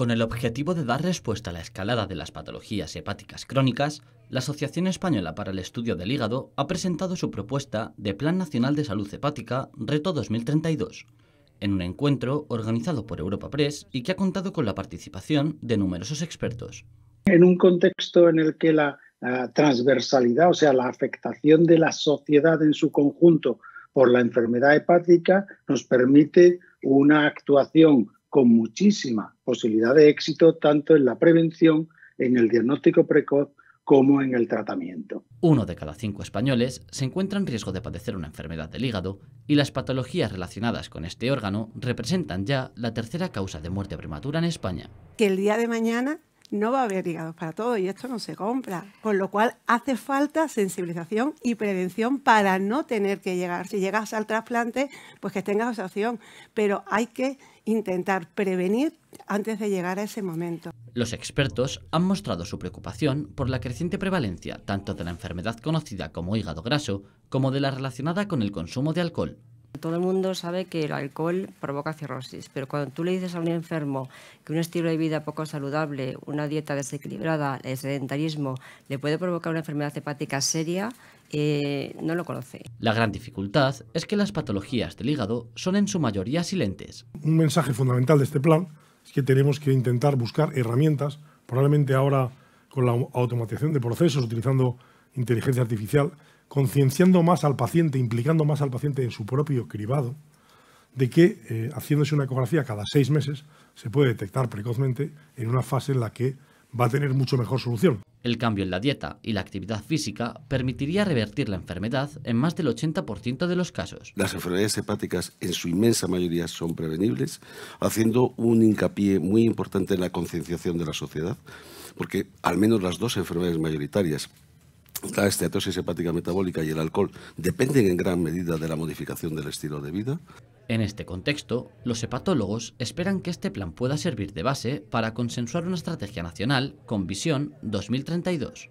Con el objetivo de dar respuesta a la escalada de las patologías hepáticas crónicas, la Asociación Española para el Estudio del Hígado ha presentado su propuesta de Plan Nacional de Salud Hepática Reto 2032, en un encuentro organizado por Europa Press y que ha contado con la participación de numerosos expertos. En un contexto en el que la, transversalidad, o sea, la afectación de la sociedad en su conjunto por la enfermedad hepática, nos permite una actuación con muchísima posibilidad de éxito tanto en la prevención, en el diagnóstico precoz como en el tratamiento. Uno de cada cinco españoles se encuentra en riesgo de padecer una enfermedad del hígado y las patologías relacionadas con este órgano representan ya la tercera causa de muerte prematura en España. Que el día de mañana no va a haber hígados para todo y esto no se compra. Con lo cual hace falta sensibilización y prevención para no tener que llegar. Si llegas al trasplante, pues que tengas esa opción. Pero hay que intentar prevenir antes de llegar a ese momento. Los expertos han mostrado su preocupación por la creciente prevalencia tanto de la enfermedad conocida como hígado graso como de la relacionada con el consumo de alcohol todo el mundo sabe que el alcohol provoca cirrosis, pero cuando tú le dices a un enfermo que un estilo de vida poco saludable, una dieta desequilibrada, el sedentarismo, le puede provocar una enfermedad hepática seria, eh, no lo conoce. La gran dificultad es que las patologías del hígado son en su mayoría silentes. Un mensaje fundamental de este plan es que tenemos que intentar buscar herramientas, probablemente ahora con la automatización de procesos, utilizando inteligencia artificial, concienciando más al paciente, implicando más al paciente en su propio cribado, de que eh, haciéndose una ecografía cada seis meses se puede detectar precozmente en una fase en la que va a tener mucho mejor solución. El cambio en la dieta y la actividad física permitiría revertir la enfermedad en más del 80% de los casos. Las enfermedades hepáticas en su inmensa mayoría son prevenibles, haciendo un hincapié muy importante en la concienciación de la sociedad, porque al menos las dos enfermedades mayoritarias, la esteatosis hepática metabólica y el alcohol dependen en gran medida de la modificación del estilo de vida. En este contexto, los hepatólogos esperan que este plan pueda servir de base para consensuar una estrategia nacional con visión 2032.